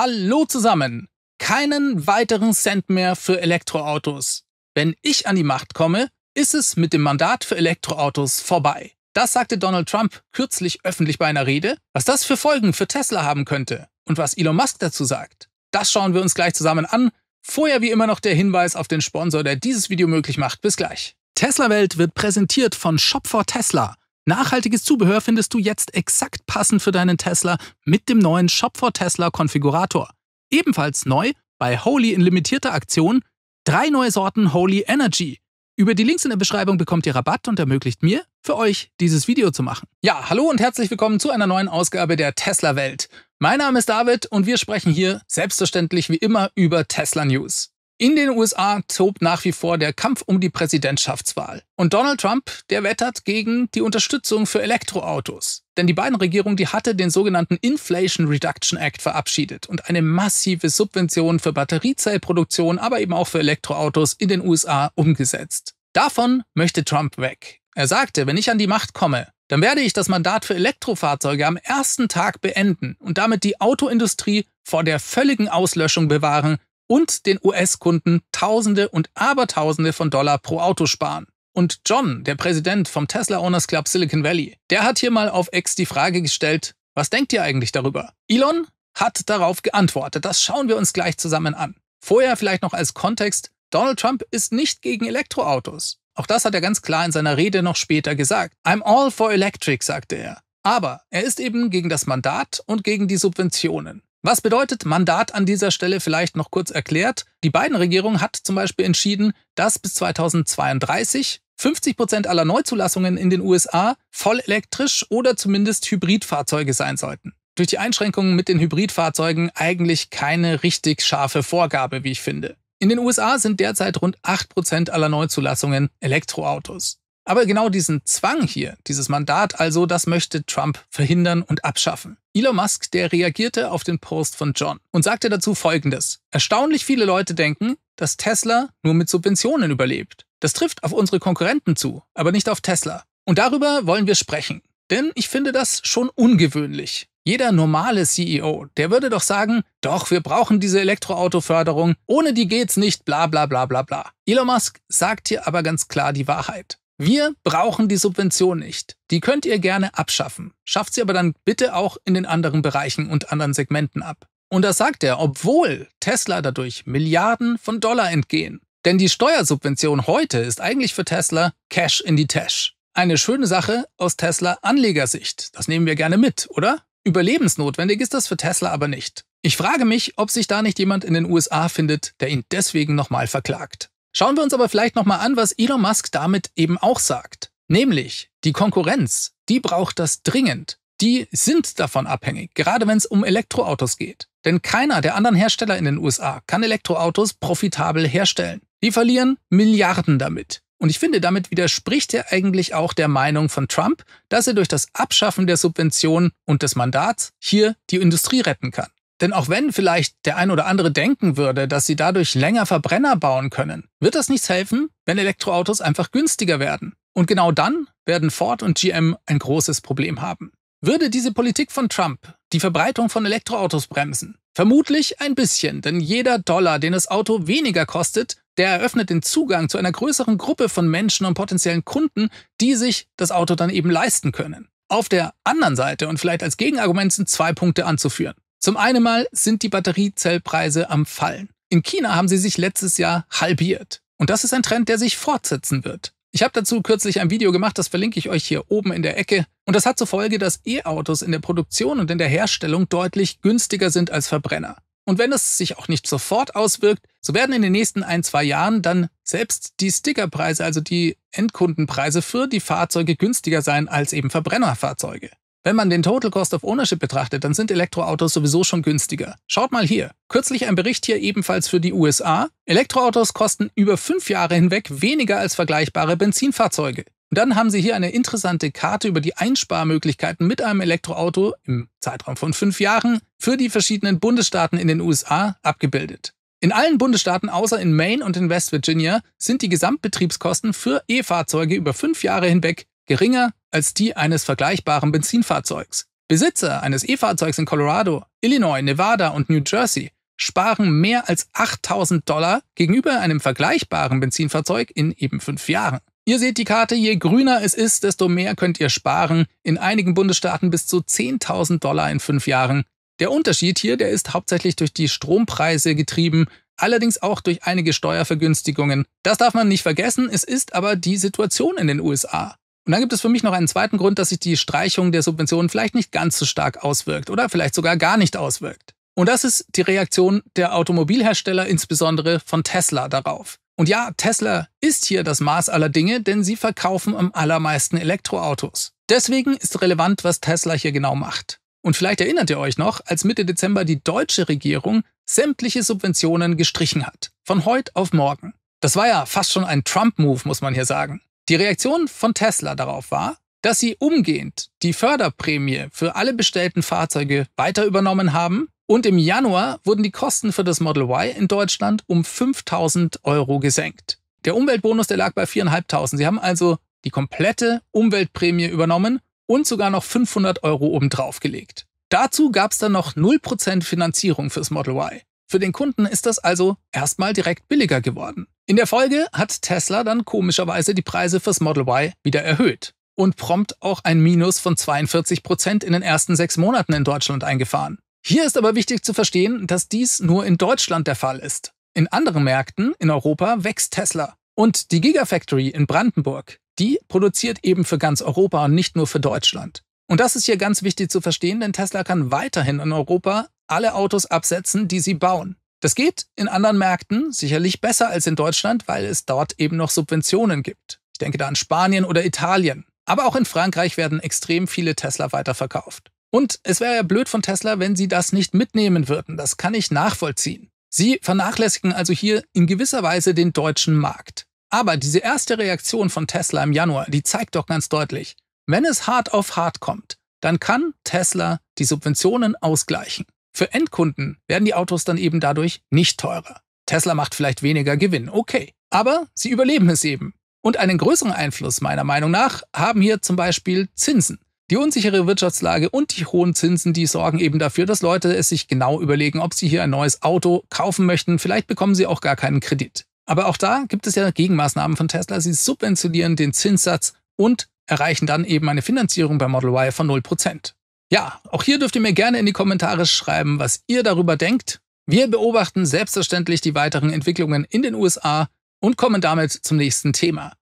Hallo zusammen! Keinen weiteren Cent mehr für Elektroautos. Wenn ich an die Macht komme, ist es mit dem Mandat für Elektroautos vorbei. Das sagte Donald Trump kürzlich öffentlich bei einer Rede. Was das für Folgen für Tesla haben könnte und was Elon Musk dazu sagt, das schauen wir uns gleich zusammen an. Vorher wie immer noch der Hinweis auf den Sponsor, der dieses Video möglich macht. Bis gleich. Tesla Welt wird präsentiert von Shop for Tesla Nachhaltiges Zubehör findest du jetzt exakt passend für deinen Tesla mit dem neuen Shop for Tesla Konfigurator. Ebenfalls neu bei Holy in limitierter Aktion drei neue Sorten Holy Energy. Über die Links in der Beschreibung bekommt ihr Rabatt und ermöglicht mir, für euch dieses Video zu machen. Ja, hallo und herzlich willkommen zu einer neuen Ausgabe der Tesla Welt. Mein Name ist David und wir sprechen hier selbstverständlich wie immer über Tesla News. In den USA tobt nach wie vor der Kampf um die Präsidentschaftswahl. Und Donald Trump, der wettert gegen die Unterstützung für Elektroautos. Denn die beiden Regierungen, die hatte den sogenannten Inflation Reduction Act verabschiedet und eine massive Subvention für Batteriezellproduktion, aber eben auch für Elektroautos in den USA umgesetzt. Davon möchte Trump weg. Er sagte, wenn ich an die Macht komme, dann werde ich das Mandat für Elektrofahrzeuge am ersten Tag beenden und damit die Autoindustrie vor der völligen Auslöschung bewahren, und den US-Kunden Tausende und Abertausende von Dollar pro Auto sparen. Und John, der Präsident vom Tesla Owners Club Silicon Valley, der hat hier mal auf X die Frage gestellt, was denkt ihr eigentlich darüber? Elon hat darauf geantwortet. Das schauen wir uns gleich zusammen an. Vorher vielleicht noch als Kontext, Donald Trump ist nicht gegen Elektroautos. Auch das hat er ganz klar in seiner Rede noch später gesagt. I'm all for electric, sagte er. Aber er ist eben gegen das Mandat und gegen die Subventionen. Was bedeutet Mandat an dieser Stelle vielleicht noch kurz erklärt? Die Biden-Regierung hat zum Beispiel entschieden, dass bis 2032 50 Prozent aller Neuzulassungen in den USA voll elektrisch oder zumindest Hybridfahrzeuge sein sollten. Durch die Einschränkungen mit den Hybridfahrzeugen eigentlich keine richtig scharfe Vorgabe, wie ich finde. In den USA sind derzeit rund 8 aller Neuzulassungen Elektroautos. Aber genau diesen Zwang hier, dieses Mandat also, das möchte Trump verhindern und abschaffen. Elon Musk, der reagierte auf den Post von John und sagte dazu Folgendes. Erstaunlich viele Leute denken, dass Tesla nur mit Subventionen überlebt. Das trifft auf unsere Konkurrenten zu, aber nicht auf Tesla. Und darüber wollen wir sprechen. Denn ich finde das schon ungewöhnlich. Jeder normale CEO, der würde doch sagen, doch, wir brauchen diese Elektroautoförderung, ohne die geht's nicht, bla bla bla bla bla. Elon Musk sagt hier aber ganz klar die Wahrheit. Wir brauchen die Subvention nicht. Die könnt ihr gerne abschaffen. Schafft sie aber dann bitte auch in den anderen Bereichen und anderen Segmenten ab. Und das sagt er, obwohl Tesla dadurch Milliarden von Dollar entgehen. Denn die Steuersubvention heute ist eigentlich für Tesla Cash in die Tash. Eine schöne Sache aus Tesla Anlegersicht. Das nehmen wir gerne mit, oder? Überlebensnotwendig ist das für Tesla aber nicht. Ich frage mich, ob sich da nicht jemand in den USA findet, der ihn deswegen nochmal verklagt. Schauen wir uns aber vielleicht nochmal an, was Elon Musk damit eben auch sagt. Nämlich, die Konkurrenz, die braucht das dringend. Die sind davon abhängig, gerade wenn es um Elektroautos geht. Denn keiner der anderen Hersteller in den USA kann Elektroautos profitabel herstellen. Die verlieren Milliarden damit. Und ich finde, damit widerspricht er eigentlich auch der Meinung von Trump, dass er durch das Abschaffen der Subventionen und des Mandats hier die Industrie retten kann. Denn auch wenn vielleicht der ein oder andere denken würde, dass sie dadurch länger Verbrenner bauen können, wird das nichts helfen, wenn Elektroautos einfach günstiger werden. Und genau dann werden Ford und GM ein großes Problem haben. Würde diese Politik von Trump die Verbreitung von Elektroautos bremsen? Vermutlich ein bisschen, denn jeder Dollar, den das Auto weniger kostet, der eröffnet den Zugang zu einer größeren Gruppe von Menschen und potenziellen Kunden, die sich das Auto dann eben leisten können. Auf der anderen Seite und vielleicht als Gegenargument sind zwei Punkte anzuführen. Zum einen mal sind die Batteriezellpreise am Fallen. In China haben sie sich letztes Jahr halbiert. Und das ist ein Trend, der sich fortsetzen wird. Ich habe dazu kürzlich ein Video gemacht, das verlinke ich euch hier oben in der Ecke. Und das hat zur Folge, dass E-Autos in der Produktion und in der Herstellung deutlich günstiger sind als Verbrenner. Und wenn es sich auch nicht sofort auswirkt, so werden in den nächsten ein, zwei Jahren dann selbst die Stickerpreise, also die Endkundenpreise für die Fahrzeuge günstiger sein als eben Verbrennerfahrzeuge. Wenn man den Total Cost of Ownership betrachtet, dann sind Elektroautos sowieso schon günstiger. Schaut mal hier. Kürzlich ein Bericht hier ebenfalls für die USA. Elektroautos kosten über fünf Jahre hinweg weniger als vergleichbare Benzinfahrzeuge. Und dann haben Sie hier eine interessante Karte über die Einsparmöglichkeiten mit einem Elektroauto im Zeitraum von fünf Jahren für die verschiedenen Bundesstaaten in den USA abgebildet. In allen Bundesstaaten außer in Maine und in West Virginia sind die Gesamtbetriebskosten für E-Fahrzeuge über fünf Jahre hinweg geringer als die eines vergleichbaren Benzinfahrzeugs. Besitzer eines E-Fahrzeugs in Colorado, Illinois, Nevada und New Jersey sparen mehr als 8000 Dollar gegenüber einem vergleichbaren Benzinfahrzeug in eben fünf Jahren. Ihr seht die Karte, je grüner es ist, desto mehr könnt ihr sparen. In einigen Bundesstaaten bis zu 10.000 Dollar in fünf Jahren. Der Unterschied hier, der ist hauptsächlich durch die Strompreise getrieben, allerdings auch durch einige Steuervergünstigungen. Das darf man nicht vergessen, es ist aber die Situation in den USA. Und dann gibt es für mich noch einen zweiten Grund, dass sich die Streichung der Subventionen vielleicht nicht ganz so stark auswirkt oder vielleicht sogar gar nicht auswirkt. Und das ist die Reaktion der Automobilhersteller, insbesondere von Tesla darauf. Und ja, Tesla ist hier das Maß aller Dinge, denn sie verkaufen am allermeisten Elektroautos. Deswegen ist relevant, was Tesla hier genau macht. Und vielleicht erinnert ihr euch noch, als Mitte Dezember die deutsche Regierung sämtliche Subventionen gestrichen hat. Von heute auf morgen. Das war ja fast schon ein Trump-Move, muss man hier sagen. Die Reaktion von Tesla darauf war, dass sie umgehend die Förderprämie für alle bestellten Fahrzeuge weiter übernommen haben und im Januar wurden die Kosten für das Model Y in Deutschland um 5000 Euro gesenkt. Der Umweltbonus, der lag bei 4.500. Sie haben also die komplette Umweltprämie übernommen und sogar noch 500 Euro obendrauf gelegt. Dazu gab es dann noch 0% Finanzierung fürs Model Y. Für den Kunden ist das also erstmal direkt billiger geworden. In der Folge hat Tesla dann komischerweise die Preise fürs Model Y wieder erhöht und prompt auch ein Minus von 42 Prozent in den ersten sechs Monaten in Deutschland eingefahren. Hier ist aber wichtig zu verstehen, dass dies nur in Deutschland der Fall ist. In anderen Märkten in Europa wächst Tesla. Und die Gigafactory in Brandenburg, die produziert eben für ganz Europa und nicht nur für Deutschland. Und das ist hier ganz wichtig zu verstehen, denn Tesla kann weiterhin in Europa alle Autos absetzen, die sie bauen. Das geht in anderen Märkten sicherlich besser als in Deutschland, weil es dort eben noch Subventionen gibt. Ich denke da an Spanien oder Italien. Aber auch in Frankreich werden extrem viele Tesla weiterverkauft. Und es wäre ja blöd von Tesla, wenn sie das nicht mitnehmen würden. Das kann ich nachvollziehen. Sie vernachlässigen also hier in gewisser Weise den deutschen Markt. Aber diese erste Reaktion von Tesla im Januar, die zeigt doch ganz deutlich, wenn es hart auf hart kommt, dann kann Tesla die Subventionen ausgleichen. Für Endkunden werden die Autos dann eben dadurch nicht teurer. Tesla macht vielleicht weniger Gewinn, okay. Aber sie überleben es eben. Und einen größeren Einfluss meiner Meinung nach haben hier zum Beispiel Zinsen. Die unsichere Wirtschaftslage und die hohen Zinsen, die sorgen eben dafür, dass Leute es sich genau überlegen, ob sie hier ein neues Auto kaufen möchten. Vielleicht bekommen sie auch gar keinen Kredit. Aber auch da gibt es ja Gegenmaßnahmen von Tesla. Sie subventionieren den Zinssatz und erreichen dann eben eine Finanzierung bei Model Y von 0%. Ja, auch hier dürft ihr mir gerne in die Kommentare schreiben, was ihr darüber denkt. Wir beobachten selbstverständlich die weiteren Entwicklungen in den USA und kommen damit zum nächsten Thema.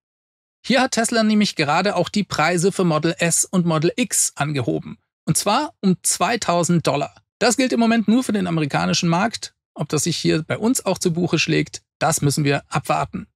Hier hat Tesla nämlich gerade auch die Preise für Model S und Model X angehoben. Und zwar um 2000 Dollar. Das gilt im Moment nur für den amerikanischen Markt. Ob das sich hier bei uns auch zu Buche schlägt, das müssen wir abwarten.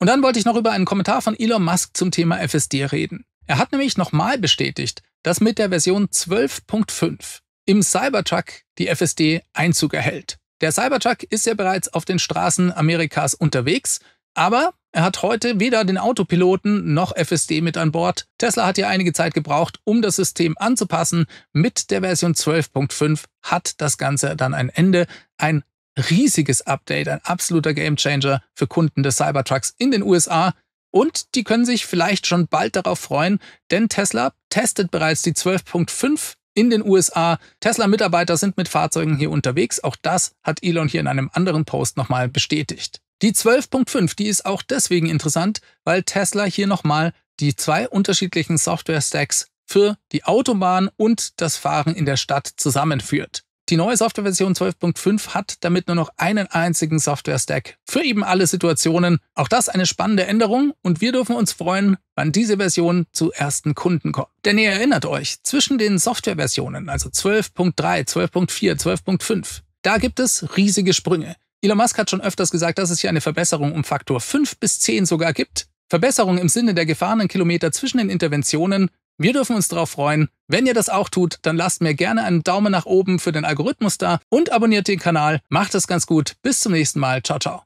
Und dann wollte ich noch über einen Kommentar von Elon Musk zum Thema FSD reden. Er hat nämlich nochmal bestätigt, dass mit der Version 12.5 im Cybertruck die FSD Einzug erhält. Der Cybertruck ist ja bereits auf den Straßen Amerikas unterwegs, aber er hat heute weder den Autopiloten noch FSD mit an Bord. Tesla hat ja einige Zeit gebraucht, um das System anzupassen. Mit der Version 12.5 hat das Ganze dann ein Ende. Ein riesiges Update, ein absoluter Gamechanger für Kunden des Cybertrucks in den USA. Und die können sich vielleicht schon bald darauf freuen, denn Tesla testet bereits die 12.5 in den USA. Tesla-Mitarbeiter sind mit Fahrzeugen hier unterwegs. Auch das hat Elon hier in einem anderen Post nochmal bestätigt. Die 12.5, die ist auch deswegen interessant, weil Tesla hier nochmal die zwei unterschiedlichen Software-Stacks für die Autobahn und das Fahren in der Stadt zusammenführt. Die neue Softwareversion 12.5 hat damit nur noch einen einzigen Software-Stack für eben alle Situationen. Auch das eine spannende Änderung und wir dürfen uns freuen, wann diese Version zu ersten Kunden kommt. Denn ihr erinnert euch, zwischen den Softwareversionen, also 12.3, 12.4, 12.5, da gibt es riesige Sprünge. Elon Musk hat schon öfters gesagt, dass es hier eine Verbesserung um Faktor 5 bis 10 sogar gibt. Verbesserung im Sinne der gefahrenen Kilometer zwischen den Interventionen wir dürfen uns darauf freuen. Wenn ihr das auch tut, dann lasst mir gerne einen Daumen nach oben für den Algorithmus da und abonniert den Kanal. Macht es ganz gut. Bis zum nächsten Mal. Ciao, ciao.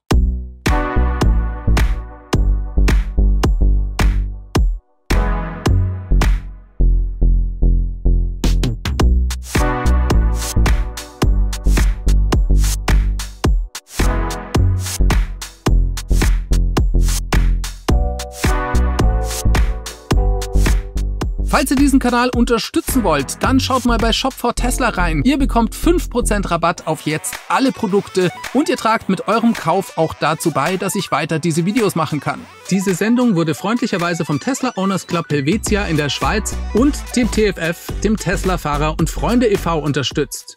Falls ihr diesen Kanal unterstützen wollt, dann schaut mal bei Shop for Tesla rein. Ihr bekommt 5% Rabatt auf jetzt alle Produkte und ihr tragt mit eurem Kauf auch dazu bei, dass ich weiter diese Videos machen kann. Diese Sendung wurde freundlicherweise vom Tesla Owners Club Helvetia in der Schweiz und dem TFF, dem Tesla-Fahrer und Freunde e.V. unterstützt.